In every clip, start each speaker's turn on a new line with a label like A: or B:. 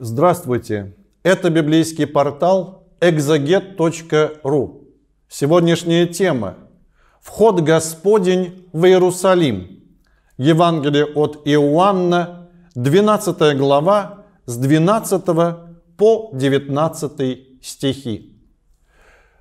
A: Здравствуйте! Это библейский портал exeget.ru. Сегодняшняя тема – «Вход Господень в Иерусалим». Евангелие от Иоанна, 12 глава, с 12 по 19 стихи.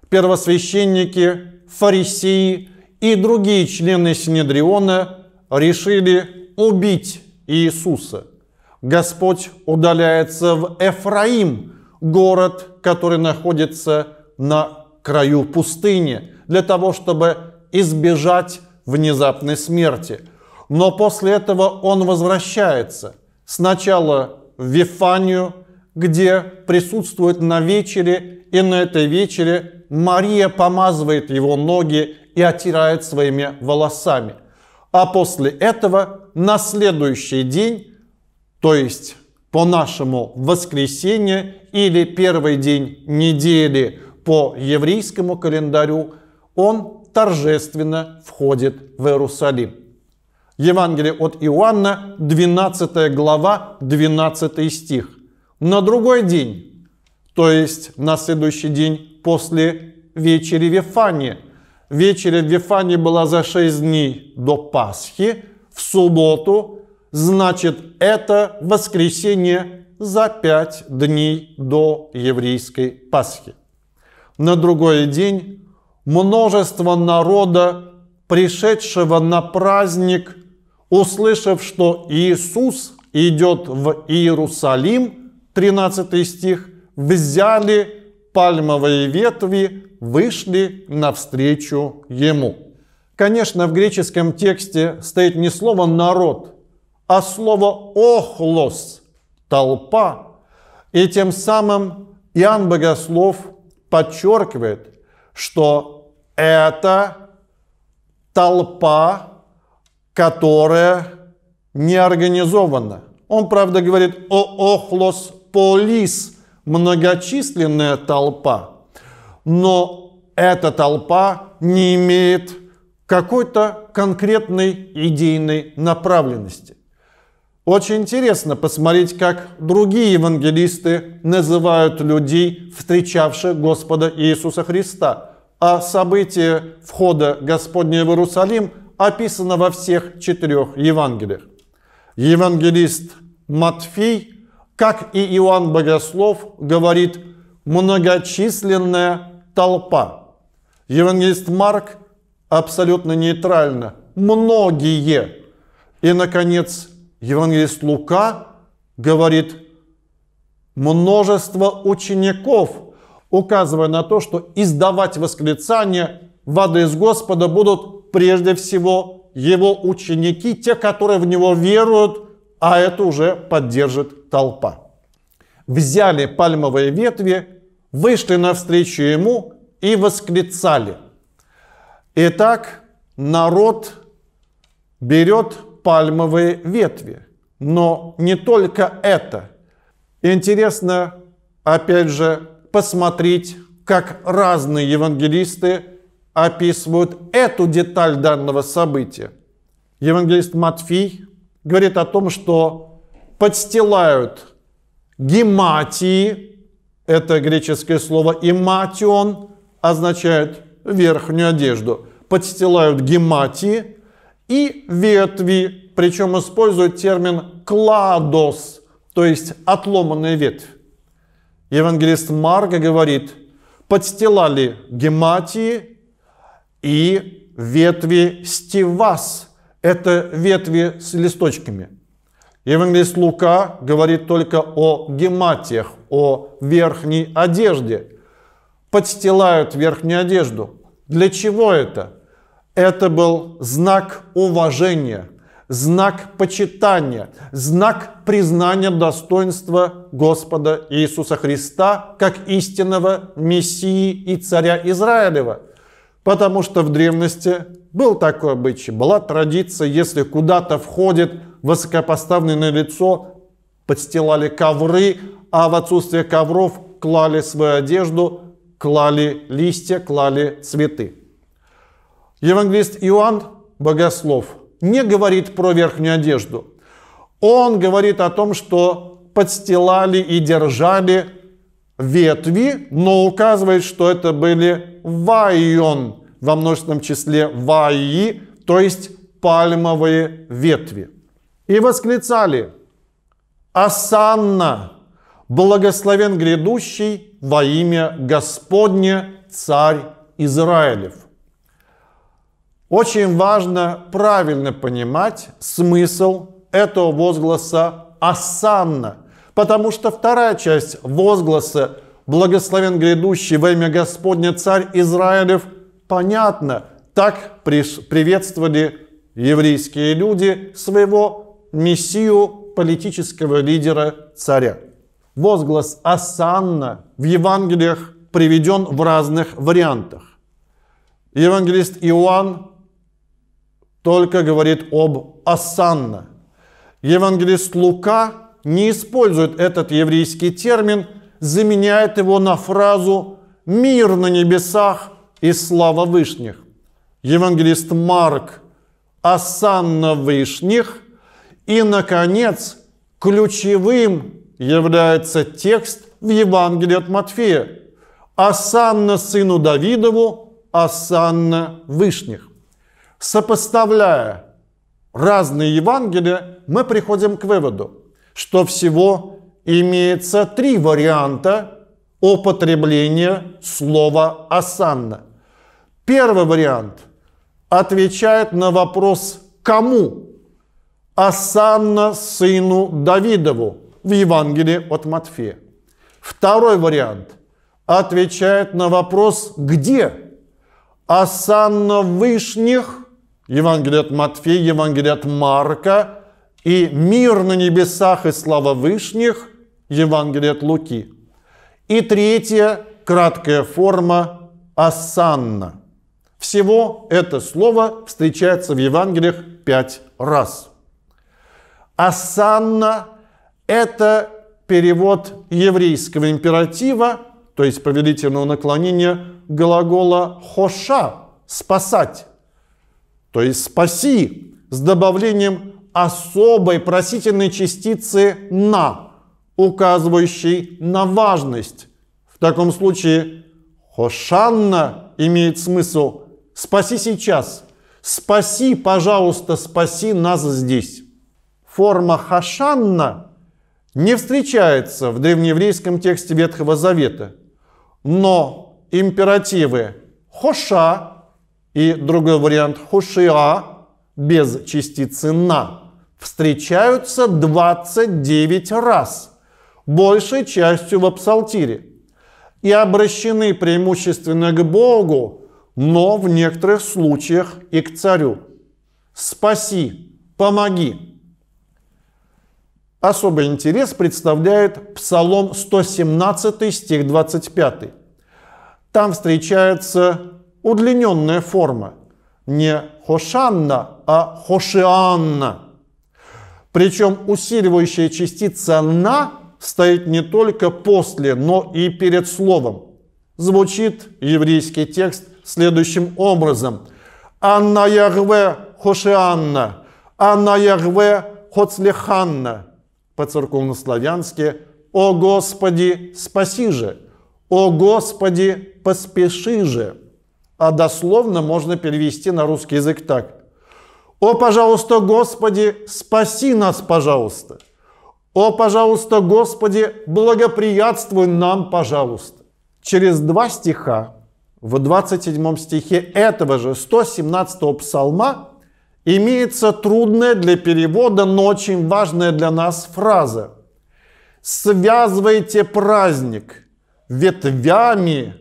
A: Первосвященники, фарисеи и другие члены Синедриона решили убить Иисуса – Господь удаляется в Эфраим, город, который находится на краю пустыни, для того, чтобы избежать внезапной смерти. Но после этого он возвращается. Сначала в Вифанию, где присутствует на вечере, и на этой вечере Мария помазывает его ноги и отирает своими волосами. А после этого на следующий день то есть по-нашему воскресенье или первый день недели по еврейскому календарю, он торжественно входит в Иерусалим. Евангелие от Иоанна, 12 глава, 12 стих. На другой день, то есть на следующий день после вечери Вифания, вечеря в Вифании была за 6 дней до Пасхи, в субботу значит это воскресенье за пять дней до еврейской Пасхи. На другой день множество народа, пришедшего на праздник, услышав, что Иисус идет в Иерусалим, 13 стих, взяли пальмовые ветви, вышли навстречу Ему. Конечно, в греческом тексте стоит не слово «народ», а слово «охлос» – толпа. И тем самым Иоанн Богослов подчеркивает, что это толпа, которая не организована. Он, правда, говорит «о охлос полис» – многочисленная толпа, но эта толпа не имеет какой-то конкретной идейной направленности. Очень интересно посмотреть, как другие евангелисты называют людей, встречавших Господа Иисуса Христа. А событие входа Господня в Иерусалим описано во всех четырех Евангелиях. Евангелист Матфей, как и Иоанн Богослов, говорит «многочисленная толпа». Евангелист Марк абсолютно нейтрально «многие». И, наконец, евангелист Лука говорит, множество учеников, указывая на то, что издавать восклицание «Воды из Господа» будут прежде всего его ученики, те, которые в него веруют, а это уже поддержит толпа. Взяли пальмовые ветви, вышли навстречу ему и восклицали. Итак, народ берет пальмовые ветви. Но не только это. Интересно, опять же, посмотреть, как разные евангелисты описывают эту деталь данного события. Евангелист Матфей говорит о том, что подстилают гематии, это греческое слово, и матион означает верхнюю одежду. Подстилают гематии, и ветви, причем используют термин «кладос», то есть отломанная ветвь. Евангелист Марка говорит, подстилали гематии и ветви стивас, это ветви с листочками. Евангелист Лука говорит только о гематиях, о верхней одежде. Подстилают верхнюю одежду. Для чего это? Это был знак уважения, знак почитания, знак признания достоинства Господа Иисуса Христа как истинного Мессии и Царя Израилева. Потому что в древности был такой обычай, была традиция, если куда-то входит высокопоставленное лицо, подстилали ковры, а в отсутствие ковров клали свою одежду, клали листья, клали цветы. Евангелист Иоанн, богослов, не говорит про верхнюю одежду. Он говорит о том, что подстилали и держали ветви, но указывает, что это были вайон во множественном числе ваи, то есть пальмовые ветви. И восклицали «Асанна, благословен грядущий во имя Господне, царь Израилев». Очень важно правильно понимать смысл этого возгласа «Асанна», потому что вторая часть возгласа «Благословен грядущий во имя Господня царь Израилев» понятно, так приветствовали еврейские люди своего мессию политического лидера царя. Возглас «Асанна» в Евангелиях приведен в разных вариантах. Евангелист Иоанн только говорит об асанна. Евангелист Лука не использует этот еврейский термин, заменяет его на фразу «мир на небесах и слава вышних». Евангелист Марк «асанна вышних» и, наконец, ключевым является текст в Евангелии от Матфея. «Асанна сыну Давидову, Асанна вышних». Сопоставляя разные Евангелия, мы приходим к выводу, что всего имеется три варианта употребления слова асанна. Первый вариант отвечает на вопрос «кому?» асанна сыну Давидову» в Евангелии от Матфея. Второй вариант отвечает на вопрос «где?» асанна вышних Евангелие от Матфея, Евангелие от Марка и «Мир на небесах и слава вышних» Евангелие от Луки. И третья краткая форма «Асанна». Всего это слово встречается в Евангелиях пять раз. «Асанна» – это перевод еврейского императива, то есть повелительного наклонения глагола «хоша» – «спасать» то есть спаси, с добавлением особой просительной частицы «на», указывающей на важность. В таком случае «хошанна» имеет смысл «спаси сейчас», «спаси, пожалуйста, спаси нас здесь». Форма «хошанна» не встречается в древнееврейском тексте Ветхого Завета, но императивы «хоша» И другой вариант хушиа без частицы на встречаются 29 раз, большей частью в псалтире, и обращены преимущественно к Богу, но в некоторых случаях и к царю. Спаси, помоги. Особый интерес представляет Псалом 117, стих 25. Там встречается удлиненная форма. Не Хошанна, а Хошианна. Причем усиливающая частица «на» стоит не только после, но и перед словом. Звучит еврейский текст следующим образом. «Анна Ягве Хошианна, Анна Ягве Хоцлеханна». По-церковнославянски «О Господи, спаси же! О Господи, поспеши же!» а дословно можно перевести на русский язык так. «О, пожалуйста, Господи, спаси нас, пожалуйста! О, пожалуйста, Господи, благоприятствуй нам, пожалуйста!» Через два стиха, в 27 стихе этого же 117-го псалма, имеется трудная для перевода, но очень важная для нас фраза. «Связывайте праздник ветвями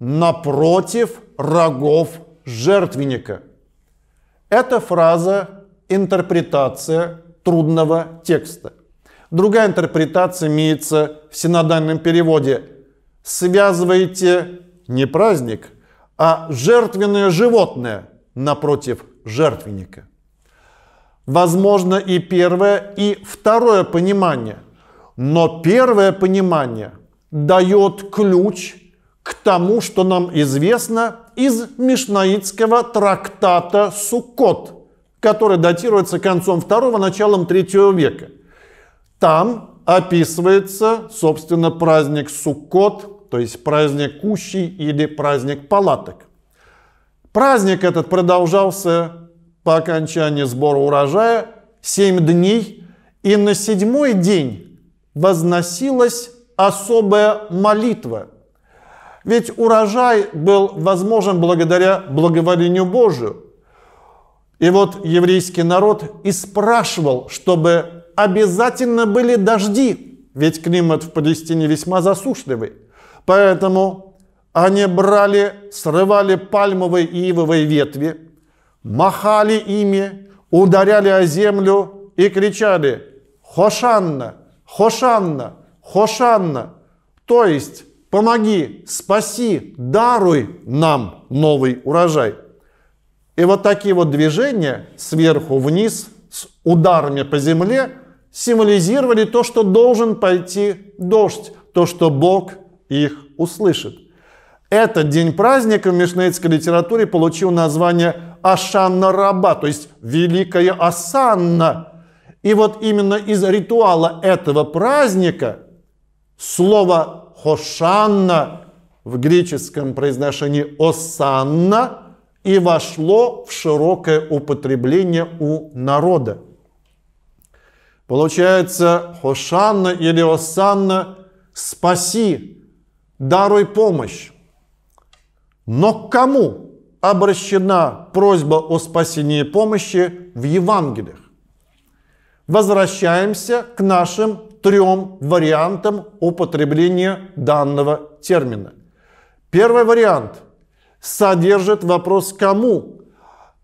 A: напротив рогов жертвенника. Это фраза – интерпретация трудного текста. Другая интерпретация имеется в синодальном переводе. Связывайте не праздник, а жертвенное животное напротив жертвенника. Возможно и первое, и второе понимание. Но первое понимание дает ключ к тому, что нам известно из Мишнаитского трактата Суккот, который датируется концом второго началом третьего века. Там описывается, собственно, праздник Суккот, то есть праздник кущей или праздник палаток. Праздник этот продолжался по окончании сбора урожая семь дней, и на седьмой день возносилась особая молитва – ведь урожай был возможен благодаря благоволению Божию. И вот еврейский народ и спрашивал, чтобы обязательно были дожди, ведь климат в Палестине весьма засушливый. Поэтому они брали, срывали пальмовые и ивовые ветви, махали ими, ударяли о землю и кричали «Хошанна! Хошанна! Хошанна!» То есть помоги, спаси, даруй нам новый урожай. И вот такие вот движения сверху вниз с ударами по земле символизировали то, что должен пойти дождь, то, что Бог их услышит. Этот день праздника в мишнейтской литературе получил название Ашанна Раба, то есть Великая Асанна. И вот именно из ритуала этого праздника слово Хошанна в греческом произношении Осанна и вошло в широкое употребление у народа. Получается, Хошанна или Осанна – спаси, даруй помощь. Но к кому обращена просьба о спасении и помощи в Евангелиях? Возвращаемся к нашим трем вариантам употребления данного термина. Первый вариант содержит вопрос «кому?»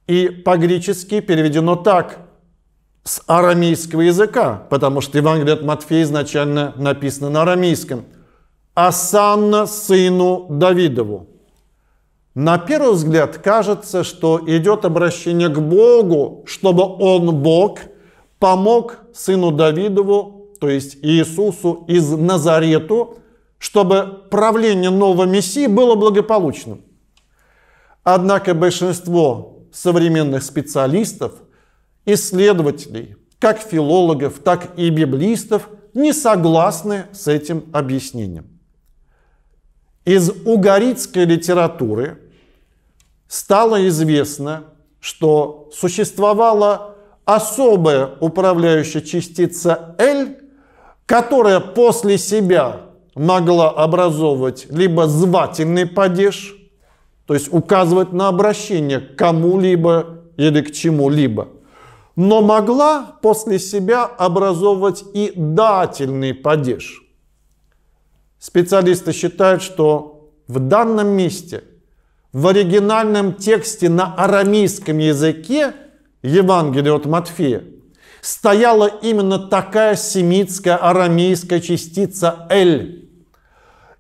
A: и по-гречески переведено так с арамейского языка, потому что Евангелие от Матфея изначально написано на арамейском. «Асанна сыну Давидову». На первый взгляд кажется, что идет обращение к Богу, чтобы он, Бог, помог сыну Давидову то есть Иисусу из Назарету, чтобы правление нового Мессии было благополучным. Однако большинство современных специалистов, исследователей, как филологов, так и библистов, не согласны с этим объяснением. Из угорицкой литературы стало известно, что существовала особая управляющая частица «эль», которая после себя могла образовывать либо звательный падеж, то есть указывать на обращение к кому-либо или к чему-либо, но могла после себя образовывать и дательный падеж. Специалисты считают, что в данном месте, в оригинальном тексте на арамейском языке Евангелия от Матфея, стояла именно такая семитская арамейская частица «эль».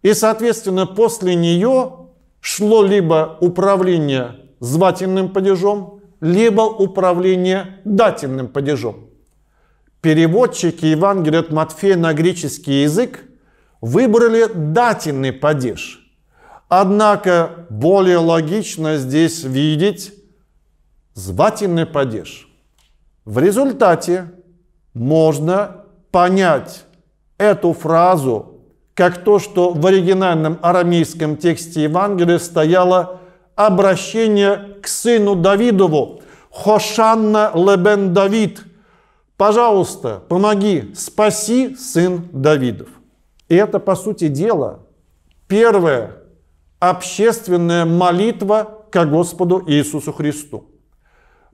A: И, соответственно, после нее шло либо управление звательным падежом, либо управление дательным падежом. Переводчики Евангелия от Матфея на греческий язык выбрали дательный падеж. Однако более логично здесь видеть звательный падеж. В результате можно понять эту фразу как то, что в оригинальном арамейском тексте Евангелия стояло обращение к сыну Давидову «Хошанна лебен Давид» «Пожалуйста, помоги, спаси сын Давидов». И это, по сути дела, первая общественная молитва к Господу Иисусу Христу.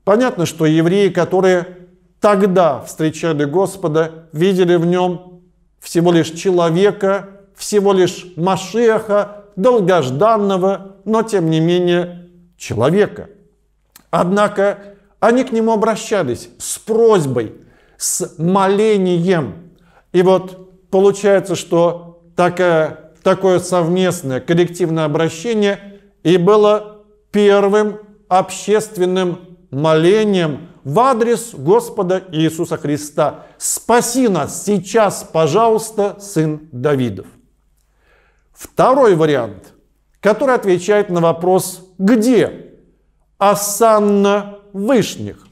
A: Понятно, что евреи, которые тогда встречали Господа, видели в нем всего лишь человека, всего лишь Машеха, долгожданного, но тем не менее человека. Однако они к нему обращались с просьбой, с молением. И вот получается, что такое, такое совместное коллективное обращение и было первым общественным молением в адрес Господа Иисуса Христа. Спаси нас сейчас, пожалуйста, сын Давидов. Второй вариант, который отвечает на вопрос «Где?» Асанна Вышних.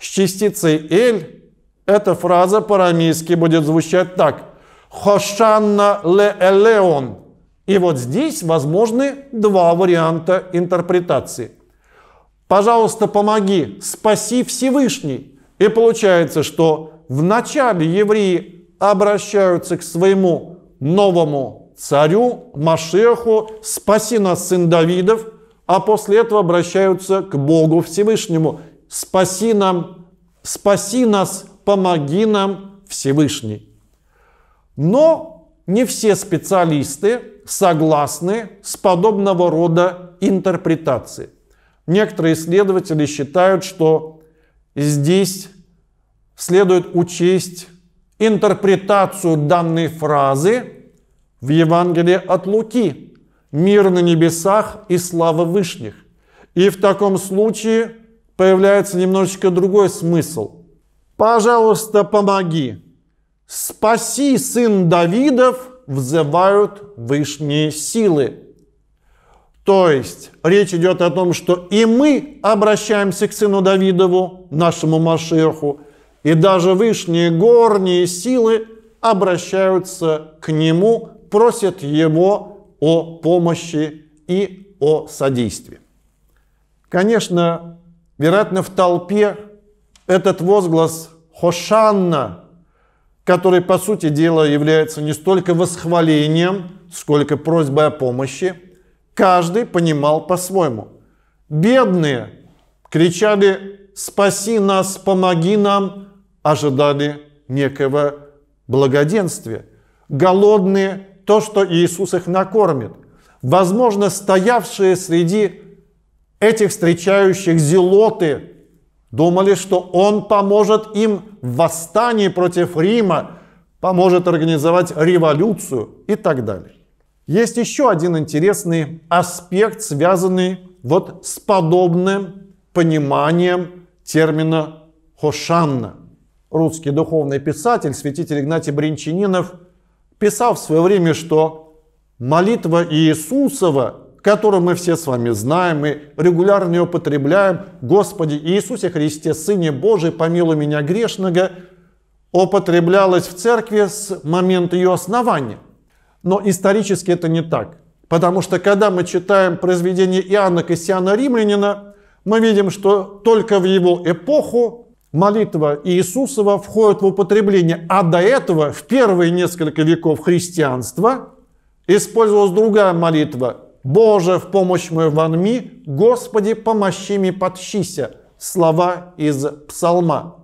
A: С частицей «эль» эта фраза по-арамейски будет звучать так «Хошанна ле элеон». И вот здесь возможны два варианта интерпретации – Пожалуйста, помоги, спаси Всевышний. И получается, что вначале евреи обращаются к своему новому царю, Машеху, спаси нас, сын Давидов, а после этого обращаются к Богу Всевышнему. Спаси нам, спаси нас, помоги нам, Всевышний. Но не все специалисты согласны с подобного рода интерпретацией. Некоторые исследователи считают, что здесь следует учесть интерпретацию данной фразы в Евангелии от Луки «Мир на небесах и слава вышних». И в таком случае появляется немножечко другой смысл. «Пожалуйста, помоги! Спаси, сын Давидов!» взывают вышние силы. То есть речь идет о том, что и мы обращаемся к сыну Давидову, нашему Машеху, и даже вышние горние силы обращаются к нему, просят его о помощи и о содействии. Конечно, вероятно, в толпе этот возглас «Хошанна», который, по сути дела, является не столько восхвалением, сколько просьбой о помощи – Каждый понимал по-своему. Бедные кричали «Спаси нас, помоги нам!» ожидали некого благоденствия. Голодные – то, что Иисус их накормит. Возможно, стоявшие среди этих встречающих зелоты думали, что он поможет им в восстании против Рима, поможет организовать революцию и так далее. Есть еще один интересный аспект, связанный вот с подобным пониманием термина «хошанна». Русский духовный писатель, святитель Игнатий Бринчанинов, писал в свое время, что молитва Иисусова, которую мы все с вами знаем и регулярно ее употребляем, «Господи Иисусе Христе, Сыне Божий, помилуй меня грешного», употреблялась в церкви с момента ее основания. Но исторически это не так. Потому что когда мы читаем произведение Иоанна Кассиана Римлянина, мы видим, что только в его эпоху молитва Иисусова входит в употребление, а до этого в первые несколько веков христианства использовалась другая молитва «Боже, в помощь мою ванми, Господи, помощи ми подщися» слова из псалма.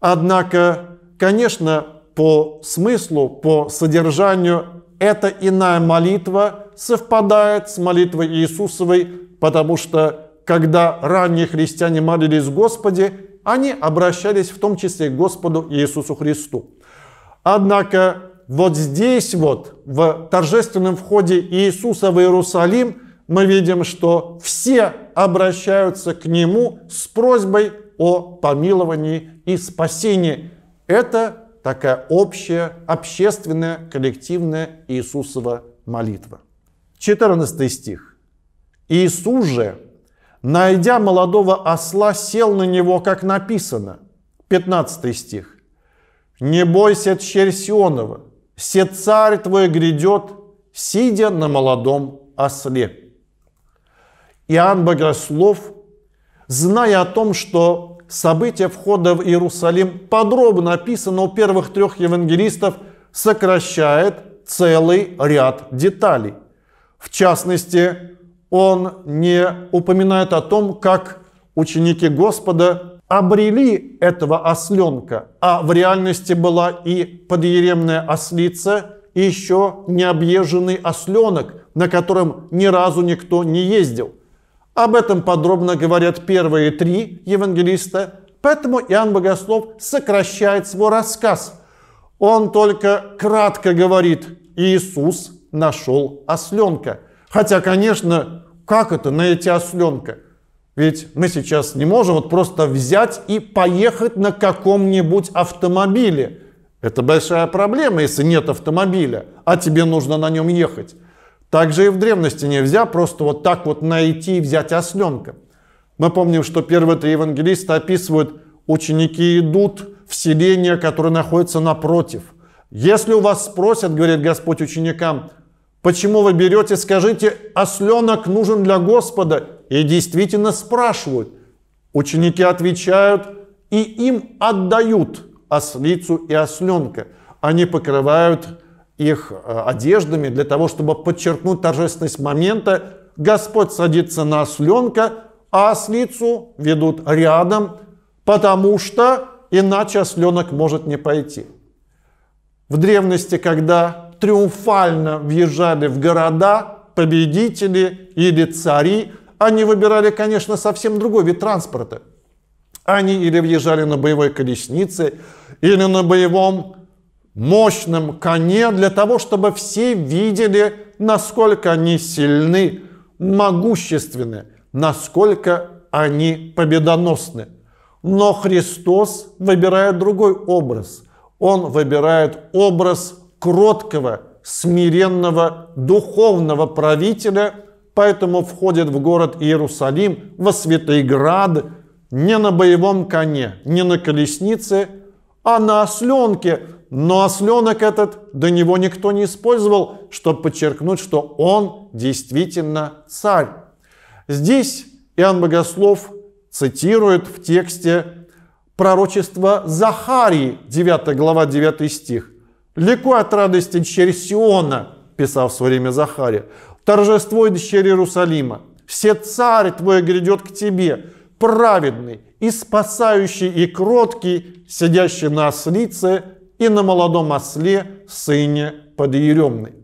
A: Однако, конечно, по смыслу, по содержанию эта иная молитва совпадает с молитвой Иисусовой, потому что когда ранние христиане молились Господи, они обращались в том числе к Господу Иисусу Христу. Однако вот здесь вот, в торжественном входе Иисуса в Иерусалим, мы видим, что все обращаются к Нему с просьбой о помиловании и спасении. Это такая общая, общественная, коллективная Иисусова молитва. 14 стих. «Иисус же, найдя молодого осла, сел на него, как написано». 15 стих. «Не бойся тщерь Сионова, се царь твой грядет, сидя на молодом осле». Иоанн Богослов, зная о том, что события входа в Иерусалим подробно описано у первых трех евангелистов, сокращает целый ряд деталей. В частности, он не упоминает о том, как ученики Господа обрели этого осленка, а в реальности была и подъеремная ослица, и еще необъезженный осленок, на котором ни разу никто не ездил. Об этом подробно говорят первые три евангелиста, поэтому Иоанн Богослов сокращает свой рассказ. Он только кратко говорит «Иисус нашел осленка». Хотя, конечно, как это найти осленка? Ведь мы сейчас не можем вот просто взять и поехать на каком-нибудь автомобиле. Это большая проблема, если нет автомобиля, а тебе нужно на нем ехать. Также и в древности нельзя просто вот так вот найти и взять осленка. Мы помним, что первые три евангелиста описывают, ученики идут в селение, которое находится напротив. Если у вас спросят, говорит Господь ученикам, почему вы берете, скажите, осленок нужен для Господа. И действительно спрашивают. Ученики отвечают, и им отдают ослицу и осленка. Они покрывают их э, одеждами для того, чтобы подчеркнуть торжественность момента. Господь садится на осленка, а ослицу ведут рядом, потому что иначе осленок может не пойти. В древности, когда триумфально въезжали в города победители или цари, они выбирали, конечно, совсем другой вид транспорта. Они или въезжали на боевой колеснице, или на боевом мощном коне для того, чтобы все видели, насколько они сильны, могущественны, насколько они победоносны. Но Христос выбирает другой образ. Он выбирает образ кроткого, смиренного, духовного правителя, поэтому входит в город Иерусалим, во Святый Град, не на боевом коне, не на колеснице, а на осленке – но осленок этот до него никто не использовал, чтобы подчеркнуть, что он действительно царь. Здесь Иоанн Богослов цитирует в тексте пророчество Захарии, 9 глава, 9 стих. «Ликуй от радости дщери Сиона», писал в свое время Захария, «торжествуй дщери Иерусалима, все царь твой грядет к тебе, праведный и спасающий и кроткий, сидящий на ослице и на молодом осле, сыне подъеремной.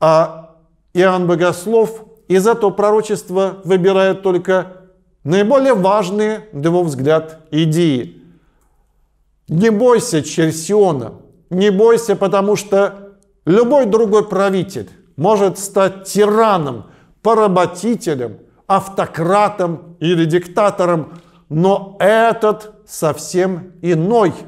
A: А Иоанн Богослов из этого пророчества выбирает только наиболее важные, на его взгляд, идеи. Не бойся Черсиона, не бойся, потому что любой другой правитель может стать тираном, поработителем, автократом или диктатором, но этот совсем иной –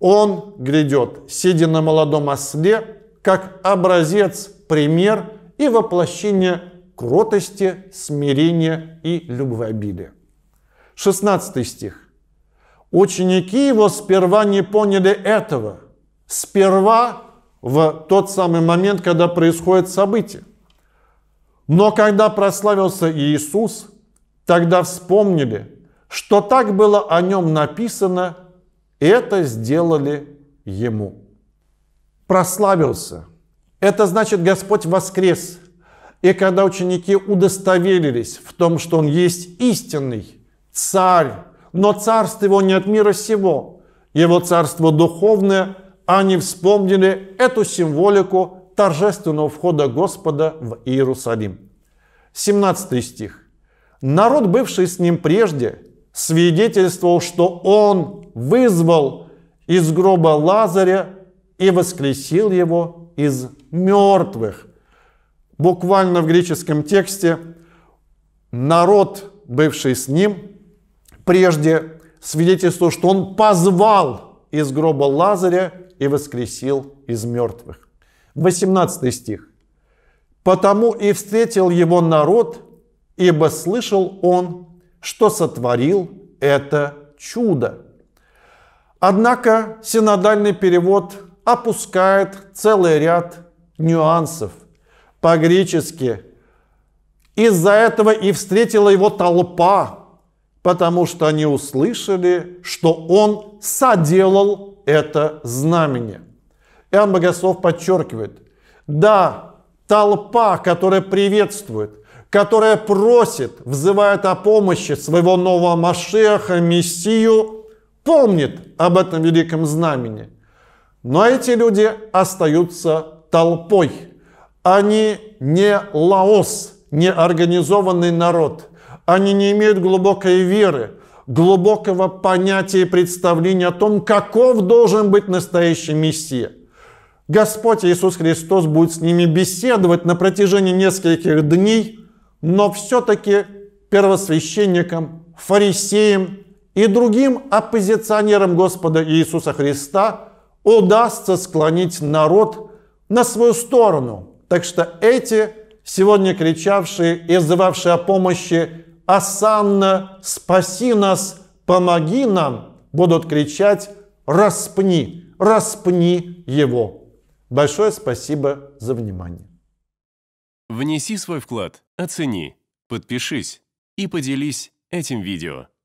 A: он грядет, сидя на молодом осле, как образец, пример и воплощение кротости, смирения и любвеобилия. 16 стих. Ученики его сперва не поняли этого. Сперва в тот самый момент, когда происходит событие. Но когда прославился Иисус, тогда вспомнили, что так было о нем написано это сделали ему. Прославился. Это значит, Господь воскрес. И когда ученики удостоверились в том, что Он есть истинный царь, но царство Его не от мира сего, Его царство духовное, они вспомнили эту символику торжественного входа Господа в Иерусалим. 17 стих. Народ, бывший с ним прежде, свидетельствовал, что он вызвал из гроба Лазаря и воскресил его из мертвых. Буквально в греческом тексте народ, бывший с ним, прежде свидетельствовал, что он позвал из гроба Лазаря и воскресил из мертвых. 18 стих. «Потому и встретил его народ, ибо слышал он, что сотворил это чудо». Однако синодальный перевод опускает целый ряд нюансов по-гречески. Из-за этого и встретила его толпа, потому что они услышали, что он соделал это знамение. Иоанн Богослов подчеркивает, да, толпа, которая приветствует, которая просит, взывает о помощи своего нового Машеха, Мессию – помнит об этом великом знамени. Но эти люди остаются толпой. Они не лаос, не организованный народ. Они не имеют глубокой веры, глубокого понятия и представления о том, каков должен быть настоящий Мессия. Господь Иисус Христос будет с ними беседовать на протяжении нескольких дней, но все-таки первосвященникам, фарисеям, и другим оппозиционерам Господа Иисуса Христа удастся склонить народ на свою сторону. Так что эти, сегодня кричавшие и взывавшие о помощи «Асанна, спаси нас, помоги нам!» будут кричать «Распни, распни его!» Большое спасибо за внимание. Внеси свой вклад, оцени, подпишись и поделись этим видео.